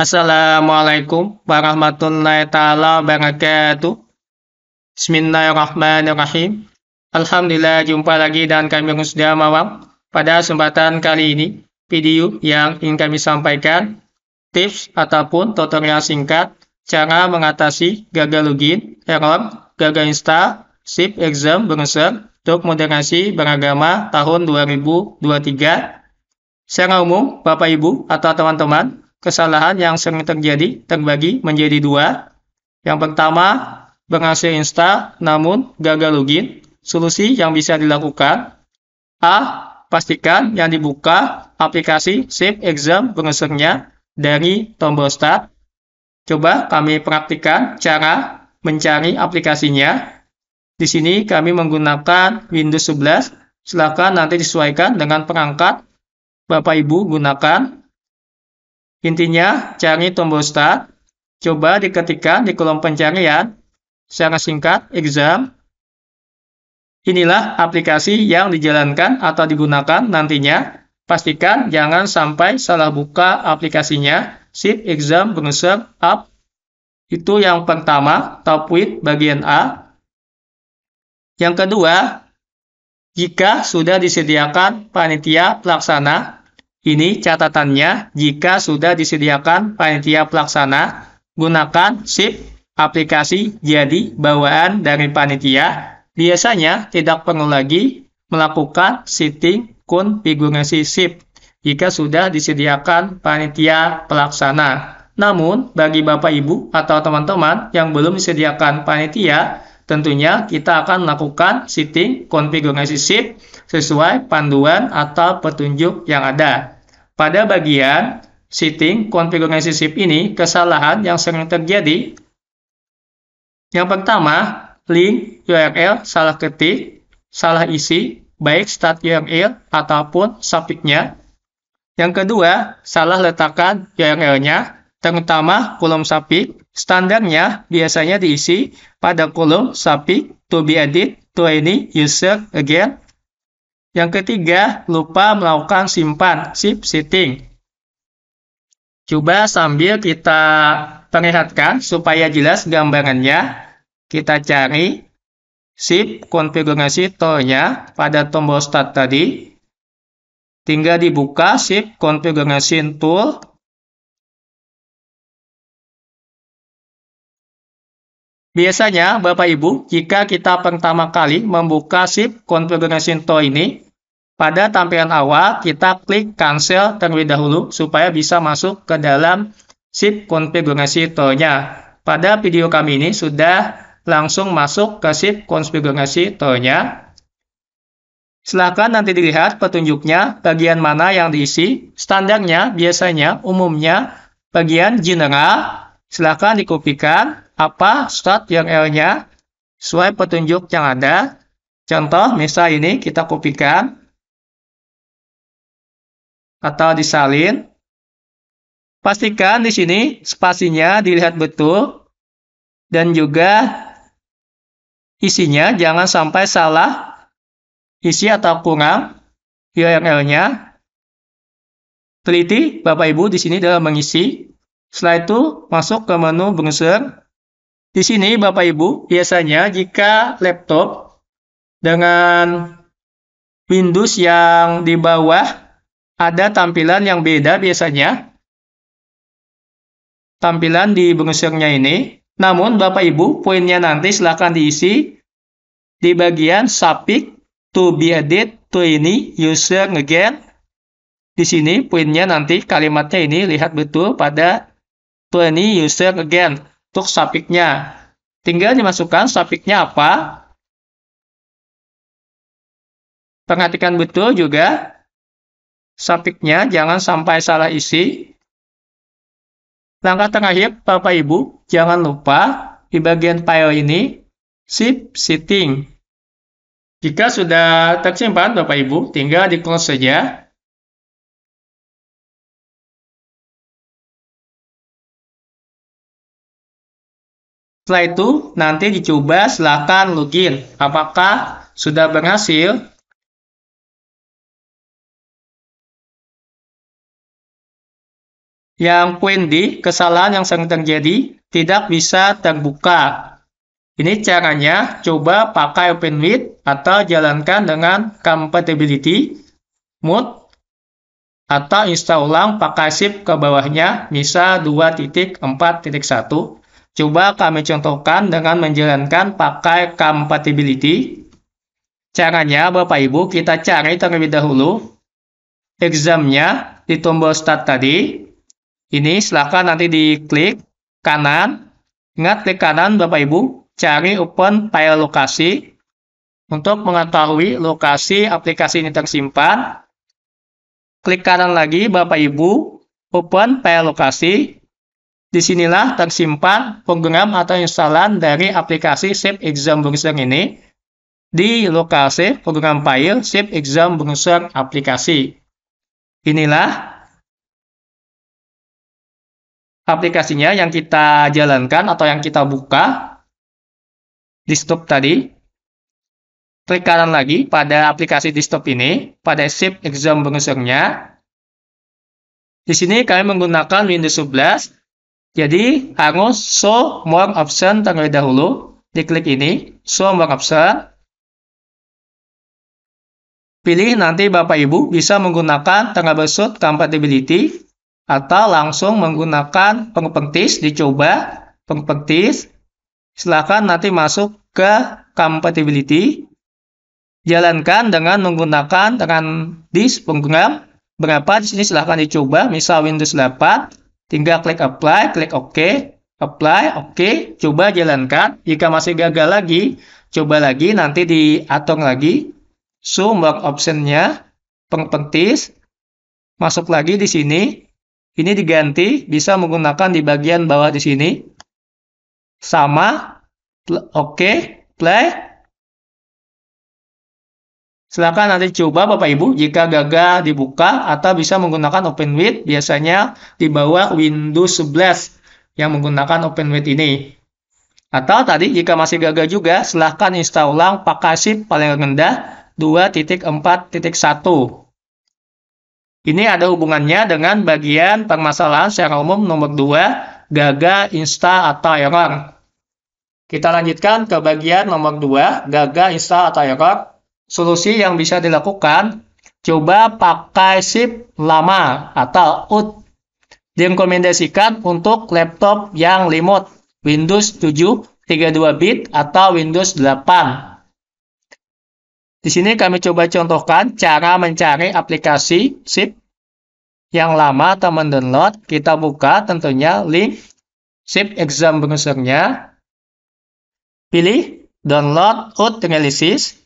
Assalamualaikum warahmatullahi taala wabarakatuh. Bismillahirrahmanirrahim. Alhamdulillah jumpa lagi dan kami sudah Mawam. Pada kesempatan kali ini, video yang ingin kami sampaikan tips ataupun tutorial singkat cara mengatasi gagal login, error, gagal install, SIP exam browser untuk moderasi beragama tahun 2023. Secara umum, Bapak Ibu atau teman-teman kesalahan yang sering terjadi terbagi menjadi dua. Yang pertama, berhasil install namun gagal login. Solusi yang bisa dilakukan A. Pastikan yang dibuka aplikasi Save Exam browsernya dari tombol Start. Coba kami praktikan cara mencari aplikasinya. Di sini kami menggunakan Windows 11. Silakan nanti disesuaikan dengan perangkat Bapak Ibu gunakan Intinya, cari tombol Start. Coba diketikkan di kolom pencarian secara singkat exam. Inilah aplikasi yang dijalankan atau digunakan nantinya. Pastikan jangan sampai salah buka aplikasinya. Sip exam browser app. Itu yang pertama, top with bagian A. Yang kedua, jika sudah disediakan panitia pelaksana ini catatannya jika sudah disediakan panitia pelaksana, gunakan SIP aplikasi jadi bawaan dari panitia. Biasanya tidak perlu lagi melakukan setting konfigurasi SIP jika sudah disediakan panitia pelaksana. Namun, bagi Bapak Ibu atau teman-teman yang belum disediakan panitia, tentunya kita akan melakukan setting konfigurasi SIP sesuai panduan atau petunjuk yang ada. Pada bagian setting konfigurasi SIP ini, kesalahan yang sering terjadi yang pertama, link URL salah ketik, salah isi, baik start URL ataupun suffixnya. Yang kedua, salah letakkan URL-nya terutama kolom sapik. Standarnya biasanya diisi pada kolom sapik to be edit, to any user again. Yang ketiga, lupa melakukan simpan, sip setting. Coba sambil kita perlihatkan supaya jelas gambarannya. Kita cari sip konfigurasi toolnya pada tombol start tadi. Tinggal dibuka sip konfigurasi tool Biasanya, Bapak Ibu, jika kita pertama kali membuka SIP konfigurasi Tool ini, pada tampilan awal kita klik cancel terlebih dahulu supaya bisa masuk ke dalam SIP konfigurasi Into-nya. Pada video kami ini sudah langsung masuk ke SIP konfigurasi Into-nya. Silahkan nanti dilihat petunjuknya bagian mana yang diisi. Standarnya biasanya umumnya bagian general, silahkan dikopikan apa yang URL-nya sesuai petunjuk yang ada. Contoh, misal ini kita kopikan atau disalin. Pastikan di sini spasinya dilihat betul dan juga isinya jangan sampai salah isi atau kurang URL-nya. Teliti Bapak Ibu di sini dalam mengisi setelah itu masuk ke menu browser. Di sini Bapak Ibu, biasanya jika laptop dengan Windows yang di bawah ada tampilan yang beda biasanya. Tampilan di browsernya ini. Namun Bapak Ibu, poinnya nanti silahkan diisi di bagian subpick to be added to ini user again. Di sini poinnya nanti kalimatnya ini lihat betul pada 20 user again untuk subjeknya. Tinggal dimasukkan subjeknya apa. Perhatikan betul juga subjeknya, jangan sampai salah isi. Langkah terakhir, Bapak Ibu, jangan lupa di bagian file ini, ship setting. Jika sudah tersimpan, Bapak Ibu, tinggal di close saja. Setelah itu, nanti dicoba silakan login. Apakah sudah berhasil? Yang poin di kesalahan yang sering terjadi tidak bisa terbuka. Ini caranya, coba pakai open with atau jalankan dengan compatibility mode atau install ulang pakai zip ke bawahnya, misal 2.4.1 Coba kami contohkan dengan menjalankan pakai compatibility. Caranya Bapak Ibu kita cari terlebih dahulu examnya di tombol start tadi. Ini silahkan nanti diklik kanan. Ingat klik kanan Bapak Ibu, cari open file lokasi. Untuk mengetahui lokasi aplikasi ini tersimpan, klik kanan lagi Bapak Ibu, open file lokasi. Disinilah tersimpan program atau instalan dari aplikasi SIP Exam Browser ini di lokasi program file SIP Exam Browser aplikasi. Inilah aplikasinya yang kita jalankan atau yang kita buka di stop tadi. Klik kanan lagi pada aplikasi di stop ini, pada SIP Exam Browsernya. Di sini kami menggunakan Windows 11 jadi harus show more option terlebih dahulu. Diklik ini, show more option. Pilih nanti Bapak Ibu bisa menggunakan besut compatibility atau langsung menggunakan pengpentis, dicoba pengpentis. Silahkan nanti masuk ke compatibility. Jalankan dengan menggunakan dengan disk program. Berapa di sini silahkan dicoba, misal Windows 8 Tinggal klik apply, klik OK, apply, OK, coba jalankan. Jika masih gagal lagi, coba lagi nanti di atong lagi. Zoom optionnya, pengpentis, masuk lagi di sini. Ini diganti, bisa menggunakan di bagian bawah di sini. Sama, OK, play, Silahkan nanti coba Bapak Ibu jika gagal dibuka atau bisa menggunakan OpenWid biasanya di bawah Windows 11 yang menggunakan OpenWid ini. Atau tadi jika masih gagal juga silahkan install ulang pakai SIP paling rendah 2.4.1. Ini ada hubungannya dengan bagian permasalahan secara umum nomor 2 gagal install atau error. Kita lanjutkan ke bagian nomor 2 gagal install atau error Solusi yang bisa dilakukan, coba pakai SIP lama atau UT. Direkomendasikan untuk laptop yang remote, Windows 7 32 bit atau Windows 8. Di sini kami coba contohkan cara mencari aplikasi SIP yang lama atau mendownload. Kita buka tentunya link SIP exam browsernya. Pilih download out analysis.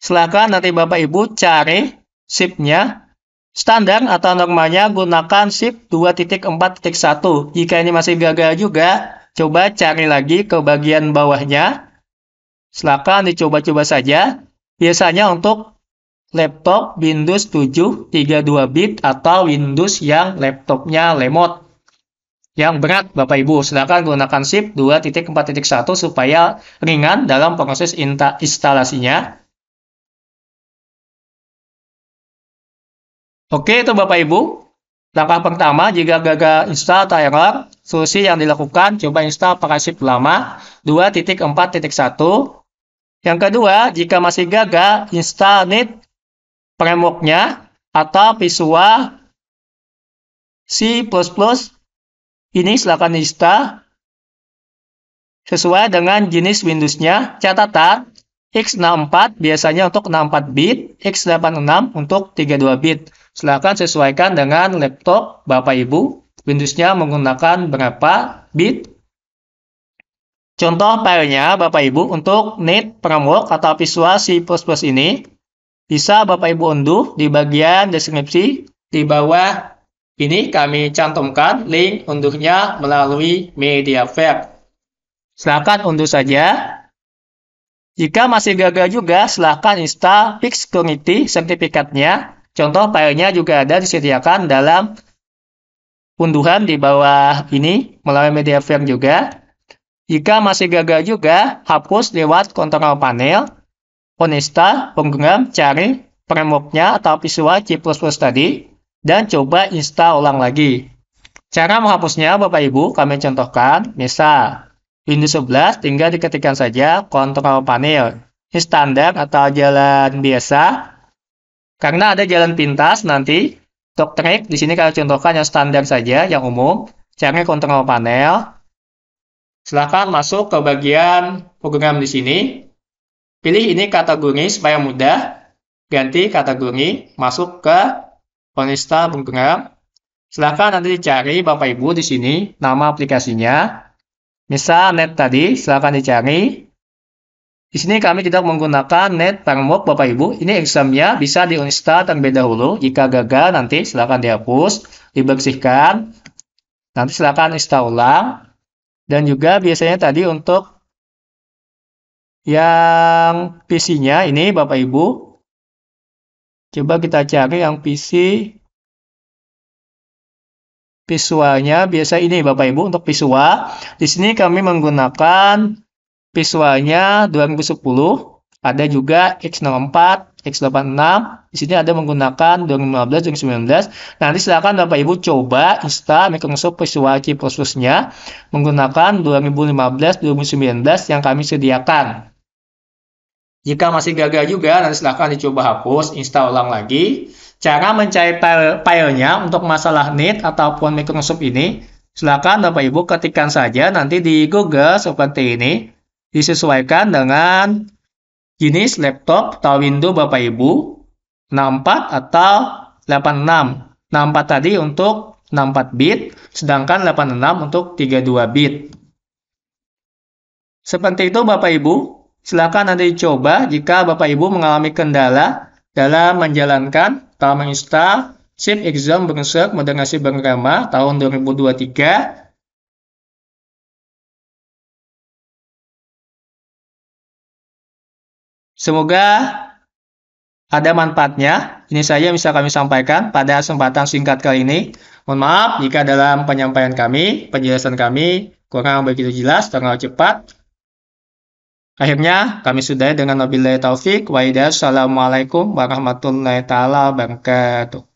Silakan nanti Bapak Ibu cari SIP-nya. Standar atau normalnya gunakan SIP 2.4.1. Jika ini masih gagal juga, coba cari lagi ke bagian bawahnya. Silakan dicoba-coba saja. Biasanya untuk laptop Windows 7 32 bit atau Windows yang laptopnya lemot. Yang berat Bapak Ibu, silakan gunakan SIP 2.4.1 supaya ringan dalam proses instalasinya. Oke, itu Bapak Ibu. Langkah pertama, jika gagal install atau error, solusi yang dilakukan, coba install aplikasi lama 2.4.1. Yang kedua, jika masih gagal, install Net frameworknya atau visual C++. Ini silakan install sesuai dengan jenis Windows-nya. Catatan, X64 biasanya untuk 64 bit, X86 untuk 32 bit. Silahkan sesuaikan dengan laptop Bapak Ibu. Windows-nya menggunakan berapa bit. Contoh filenya Bapak Ibu untuk net Framework atau Visual C++ ini bisa Bapak Ibu unduh di bagian deskripsi di bawah ini kami cantumkan link unduhnya melalui MediaFire. Silakan unduh saja. Jika masih gagal juga, silakan install Fix Security sertifikatnya Contoh filenya juga ada disediakan dalam unduhan di bawah ini melalui media frame juga. Jika masih gagal juga, hapus lewat kontrol panel, uninstall penggenggam, cari framework-nya atau visual C++ tadi, dan coba install ulang lagi. Cara menghapusnya Bapak Ibu kami contohkan, misal Windows 11 tinggal diketikkan saja kontrol panel. Ini standar atau jalan biasa, karena ada jalan pintas nanti, untuk track, di sini Kalau contohkan yang standar saja, yang umum. Cari kontrol panel. Silahkan masuk ke bagian program di sini. Pilih ini kategori supaya mudah. Ganti kategori, masuk ke penista program. Silahkan nanti dicari Bapak Ibu di sini nama aplikasinya. Misal net tadi, silahkan dicari. Di sini kami tidak menggunakan net framework Bapak Ibu. Ini examnya bisa diinstal terlebih dahulu. Jika gagal nanti silakan dihapus, dibersihkan. Nanti silakan install ulang. Dan juga biasanya tadi untuk yang PC-nya ini Bapak Ibu. Coba kita cari yang PC visualnya biasa ini Bapak Ibu untuk visual. Di sini kami menggunakan visualnya 2010 ada juga x 04 X86. Di sini ada menggunakan 2015, 2019. Nanti silahkan Bapak Ibu coba install Microsoft Visual C++ nya menggunakan 2015, 2019 yang kami sediakan. Jika masih gagal juga, nanti silahkan dicoba hapus, install ulang lagi. Cara mencari file filenya untuk masalah NIT e ataupun Microsoft ini, silahkan Bapak Ibu ketikkan saja nanti di Google seperti ini e disesuaikan dengan jenis laptop atau window Bapak Ibu 64 atau 86. 64 tadi untuk 64 bit, sedangkan 86 untuk 32 bit. Seperti itu Bapak Ibu, silakan nanti coba. jika Bapak Ibu mengalami kendala dalam menjalankan atau menginstal Sim Exam Bernsek Modernasi Beragama tahun 2023 Semoga ada manfaatnya. Ini saja yang bisa kami sampaikan pada kesempatan singkat kali ini. Mohon maaf jika dalam penyampaian kami, penjelasan kami kurang begitu jelas, terlalu cepat. Akhirnya kami sudah dengan wabillahi taufik wa Assalamualaikum warahmatullahi taala wabarakatuh.